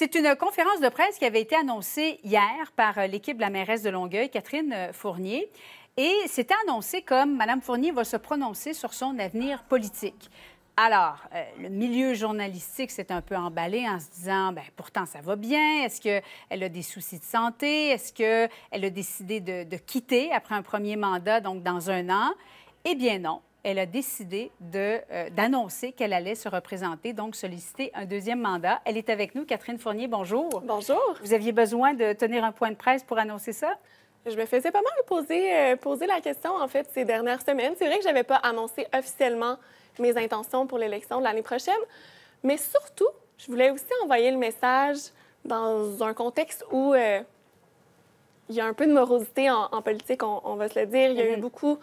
C'est une conférence de presse qui avait été annoncée hier par euh, l'équipe de la mairesse de Longueuil, Catherine euh, Fournier. Et c'était annoncé comme Mme Fournier va se prononcer sur son avenir politique. Alors, euh, le milieu journalistique s'est un peu emballé en se disant, ben, pourtant ça va bien. Est-ce qu'elle a des soucis de santé Est-ce qu'elle a décidé de, de quitter après un premier mandat, donc dans un an Eh bien non elle a décidé euh, d'annoncer qu'elle allait se représenter, donc solliciter un deuxième mandat. Elle est avec nous. Catherine Fournier, bonjour. Bonjour. Vous aviez besoin de tenir un point de presse pour annoncer ça? Je me faisais pas mal poser, euh, poser la question, en fait, ces dernières semaines. C'est vrai que je n'avais pas annoncé officiellement mes intentions pour l'élection de l'année prochaine, mais surtout, je voulais aussi envoyer le message dans un contexte où euh, il y a un peu de morosité en, politique, on, va se le dire. Il y a eu mhm. beaucoup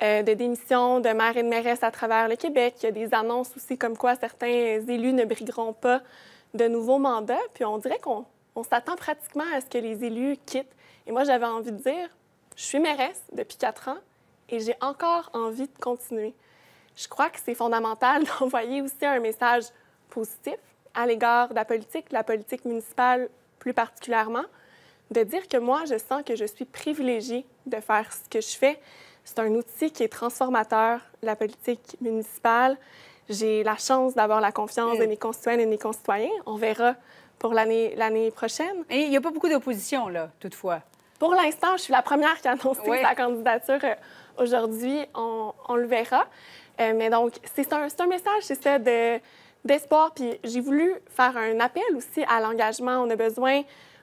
euh, de démission de maires et de mairesse à travers le Québec. Il y a des annonces aussi comme quoi certains élus ne brigueront pas de nouveaux mandats. Puis on dirait qu'on s'attend pratiquement à ce que les élus quittent. Et moi, j'avais envie de dire, je suis mairesse depuis quatre ans et j'ai encore envie de continuer. Je crois que c'est fondamental d'envoyer aussi un message positif à l'égard de la politique, de la politique municipale plus particulièrement, de dire que moi, je sens que je suis privilégiée de faire ce que je fais, c'est un outil qui est transformateur, la politique municipale. J'ai la chance d'avoir la confiance de hmm. mes concitoyennes et de mes concitoyens. On verra pour l'année prochaine. Et il n'y a pas beaucoup d'opposition, là, toutefois. Pour l'instant, je suis la première qui a annoncé sa candidature euh, aujourd'hui. On, le verra. Euh, mais donc, c'est un, un, message, c'est ça, d'espoir. Puis j'ai voulu faire un appel aussi à l'engagement. On a besoin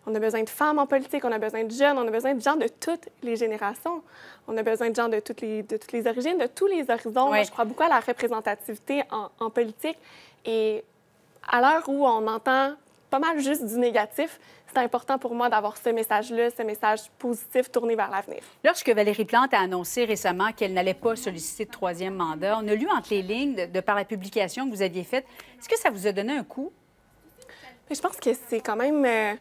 on a besoin de femmes en politique, on a besoin de jeunes, on a besoin de gens de toutes les générations. On a besoin de gens de toutes les, de toutes les origines, de tous les horizons. je crois beaucoup à la représentativité en, politique. Et à l'heure où on entend pas mal juste du négatif, c'est important pour moi d'avoir ce message-là, ce message positif tourné vers l'avenir. Lorsque Valérie Plante a annoncé récemment qu'elle n'allait pas solliciter de troisième mandat, on a lu entre les lignes, de, par la publication que vous aviez faite, est-ce que ça vous a donné un coup? Mais je pense que c'est quand même... Euh,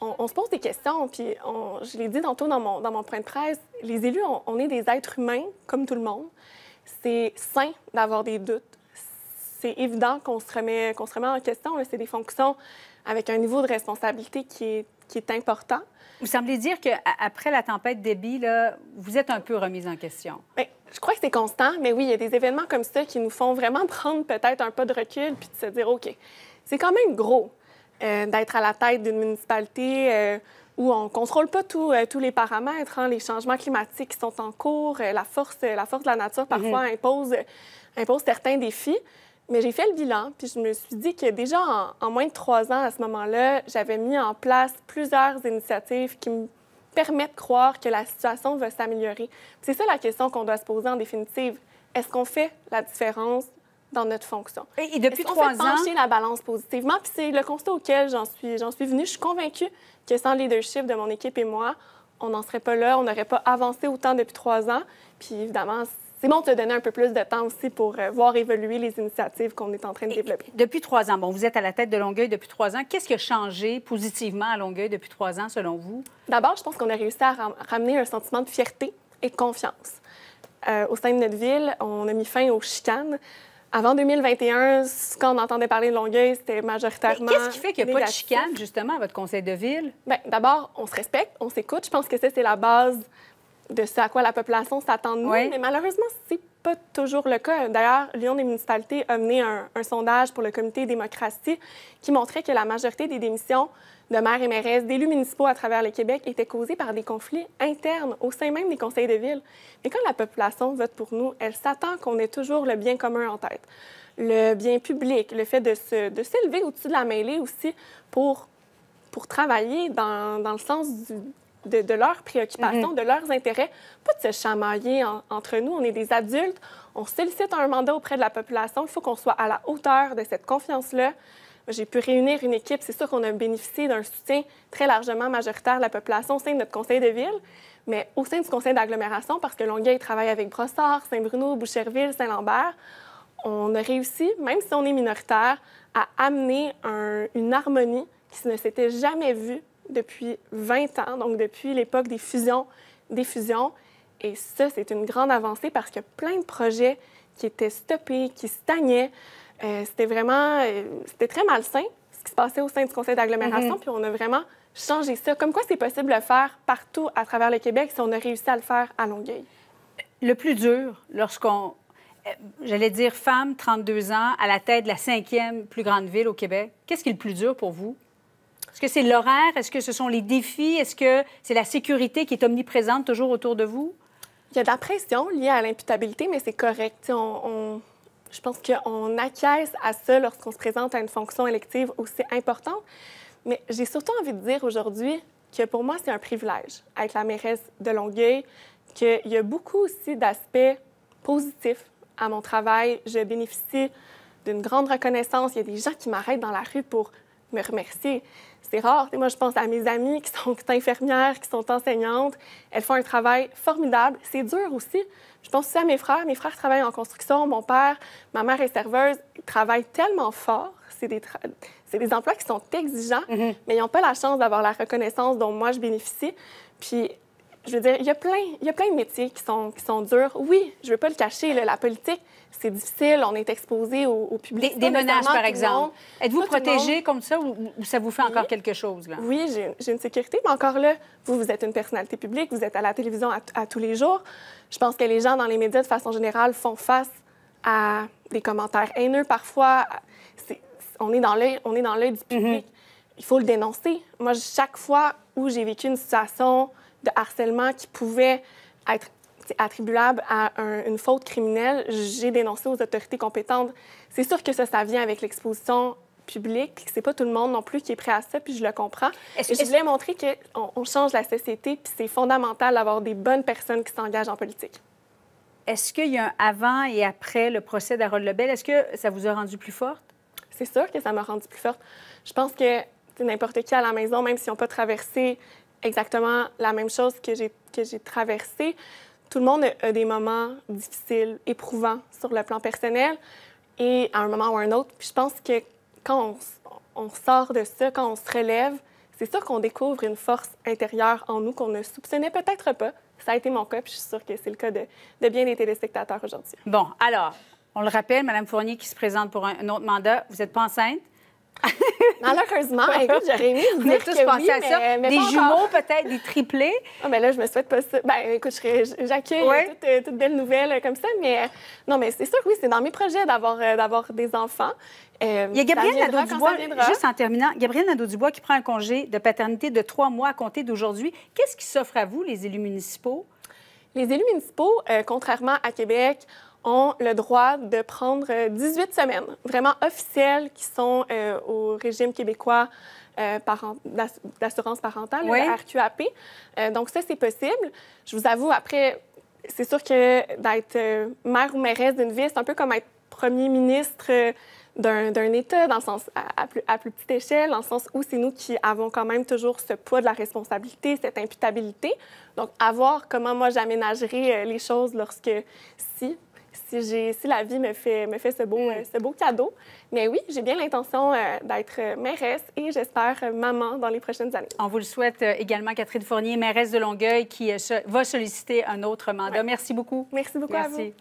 on, se pose des questions, puis je l'ai dit tantôt dans mon, dans mon point de presse, les élus, on, est des êtres humains, comme tout le monde. C'est sain d'avoir des doutes. C'est évident qu'on se, remet, en question. C'est des fonctions avec un niveau de responsabilité qui est, important. Vous semblez dire qu'après la tempête débit, là, vous êtes un peu remise en question. Ben, je crois que c'est constant, mais oui, il y a des événements comme ça qui nous font vraiment prendre peut-être un pas de recul puis de se dire, OK, c'est quand même gros. Euh, d'être à la tête d'une municipalité euh, où on ne contrôle pas tout, euh, tous les paramètres, hein, les changements climatiques qui sont en cours, la, force, la force de la nature parfois mhm. impose, impose certains défis. Mais j'ai fait le bilan, puis je me suis dit que déjà en, en moins de trois ans, à ce moment-là, j'avais mis en place plusieurs initiatives qui me permettent de croire que la situation va s'améliorer. C'est ça la question qu'on doit se poser en définitive. Est-ce qu'on fait la différence dans notre fonction. Et, depuis trois ans, pencher la balance positivement, puis c'est le constat auquel j'en suis, j'en suis venue. Je suis convaincue que sans le leadership de mon équipe et moi, on n'en serait pas là, on n'aurait pas avancé autant depuis trois ans. Puis évidemment, c'est bon de te donner un peu plus de temps aussi pour euh, voir évoluer les initiatives qu'on est en train de développer. depuis trois ans, bon, vous êtes à la tête de Longueuil depuis trois ans. Qu'est-ce qui a changé positivement à Longueuil depuis trois ans, selon vous? D'abord, je pense qu'on a réussi à ramener un sentiment de fierté et de confiance. Euh, au sein de notre ville, on a mis fin aux chicanes. Avant 2021, quand on entendait parler de Longueuil, c'était majoritairement. Qu'est-ce qui fait qu'il n'y a pas de chicane, justement, à votre conseil de ville? Bien, d'abord, on se respecte, on s'écoute. Je pense que ça, c'est la base de ce à quoi la population s'attend de nous. Mais malheureusement, c'est pas toujours le cas. D'ailleurs, lyon des municipalités a mené un, un, sondage pour le comité démocratie qui montrait que la majorité des démissions de maires et mairesse, d'élus municipaux à travers le Québec étaient causés par des conflits internes au sein même des conseils de ville. Mais quand la population vote pour nous, elle s'attend qu'on ait toujours le bien commun en tête. Le bien public, le fait de, de s'élever au-dessus de la mêlée aussi pour, pour travailler dans, dans le sens de, leurs préoccupations, mm-hmm. de leurs intérêts, pas de se chamailler entre nous. On est des adultes, on sollicite un mandat auprès de la population, il faut qu'on soit à la hauteur de cette confiance-là, j'ai pu réunir une équipe. C'est sûr qu'on a bénéficié d'un soutien très largement majoritaire de la population au sein de notre conseil de ville, mais au sein du conseil d'agglomération, parce que Longueuil travaille avec Brossard, Saint-Bruno, Boucherville, Saint-Lambert, on a réussi, même si on est minoritaire, à amener une harmonie qui ne s'était jamais vue depuis 20 ans, donc depuis l'époque des fusions, des fusions et ça, c'est une grande avancée parce qu'il y a plein de projets qui étaient stoppés, qui stagnaient. Euh, c'était vraiment, euh, c'était très malsain ce qui se passait au sein du conseil d'agglomération. Mhm. Puis on a vraiment changé ça. Comme quoi, c'est possible de le faire partout à travers le Québec si on a réussi à le faire à Longueuil. Le plus dur, lorsqu'on, euh, j'allais dire femme, 32 ans, à la tête de la cinquième plus grande ville au Québec, qu'est-ce qui est le plus dur pour vous? Est-ce que c'est l'horaire? Est-ce que ce sont les défis? Est-ce que c'est la sécurité qui est omniprésente toujours autour de vous? Il y a de la pression liée à l'imputabilité, mais c'est correct. On, je pense qu'on acquiesce à ça lorsqu'on se présente à une fonction élective aussi importante. Mais j'ai surtout envie de dire aujourd'hui que pour moi, c'est un privilège Avec la mairesse de Longueuil, qu'il y a beaucoup aussi d'aspects positifs à mon travail. Je bénéficie d'une grande reconnaissance. Il y a des gens qui m'arrêtent dans la rue pour me remercier. C'est rare. moi, je pense à mes amies qui sont infirmières, qui sont enseignantes. Elles font un travail formidable. C'est dur aussi. Je pense aussi à mes frères. Mes frères travaillent en construction. Mon père, ma mère est serveuse. Ils travaillent tellement fort. C'est des, des, emplois qui sont exigeants, mm-hmm. mais ils n'ont pas la chance d'avoir la reconnaissance dont moi je bénéficie. Puis je veux dire, il y a plein, il y a plein de métiers qui sont, qui sont durs. Oui, je ne veux pas le cacher, la politique, c'est difficile, on est exposé au, public. Des, menaces, par exemple. Êtes-vous protégé comme ça ou, ça vous fait encore quelque chose? Là? Oui, j'ai une sécurité, mais encore là, vous, vous êtes une personnalité publique, vous êtes à la télévision à, tous les jours. Je pense que les gens dans les médias, de façon générale, font face à des commentaires haineux parfois. Est, on est dans l'œil du mhm. public. Il faut le dénoncer. Moi, chaque fois où j'ai vécu une situation de harcèlement qui pouvait être attribuable à une faute criminelle, j'ai dénoncé aux autorités compétentes. C'est sûr que ça, ça vient avec l'exposition publique, que c'est pas tout le monde non plus qui est prêt à ça, puis je le comprends. je voulais montrer qu'on on change la société, puis c'est fondamental d'avoir des bonnes personnes qui s'engagent en politique. Est-ce qu'il y a un avant et après le procès d'Harold Lebel? Est-ce que ça vous a rendu plus forte? C'est sûr que ça m'a rendu plus forte. Je pense que n'importe qui à la maison, même si on peut traverser exactement la même chose que j'ai, que j'ai traversée. Tout le monde a, des moments difficiles, éprouvants sur le plan personnel et à un moment ou à un autre. Puis je pense que quand on, sort de ça, quand on se relève, c'est sûr qu'on découvre une force intérieure en nous qu'on ne soupçonnait peut-être pas. Ça a été mon cas, puis je suis sûre que c'est le cas de, de bien des téléspectateurs aujourd'hui. Bon, alors, on le rappelle, Mme Fournier qui se présente pour un, un autre mandat, vous n'êtes pas enceinte. Malheureusement, écoute, j'aurais aimé vous dire tous à ça. des jumeaux peut-être, des triplés. Ah, mais là, je me souhaite pas ça. Ben, écoute, j'accueille euh, toutes belles nouvelles euh, comme ça, mais euh, non, mais c'est sûr, oui, c'est dans mes projets d'avoir d'avoir des enfants. Il y a Gabrielle Nadeau-Dubois, juste en terminant, Gabrielle Nadeau-Dubois qui prend un congé de paternité de trois mois à compter d'aujourd'hui. Qu'est-ce qui s'offre à vous, les élus municipaux? Les élus municipaux, contrairement à Québec, ont le droit de prendre 18 euh, semaines, vraiment officielles, qui sont euh, au régime québécois euh, d'assurance parentale, RQAP. donc ça, c'est possible. Je vous avoue, après, c'est sûr que d'être maire ou mairesse d'une ville, c'est un peu comme être premier ministre d'un État, dans le sens à, plus, à, plus, petite échelle, dans le sens où c'est nous qui avons quand même toujours ce poids de la responsabilité, cette imputabilité. Donc, à voir comment moi j'aménagerai les choses lorsque, si si, si la vie me fait, ce, beau, mm. euh, ce beau cadeau. Mais oui, j'ai bien l'intention euh, d'être euh, mairesse et j'espère maman dans les prochaines années. On vous le souhaite également, Catherine Fournier, mairesse de Longueuil, qui va solliciter un autre mandat. Merci beaucoup. Merci beaucoup à vous.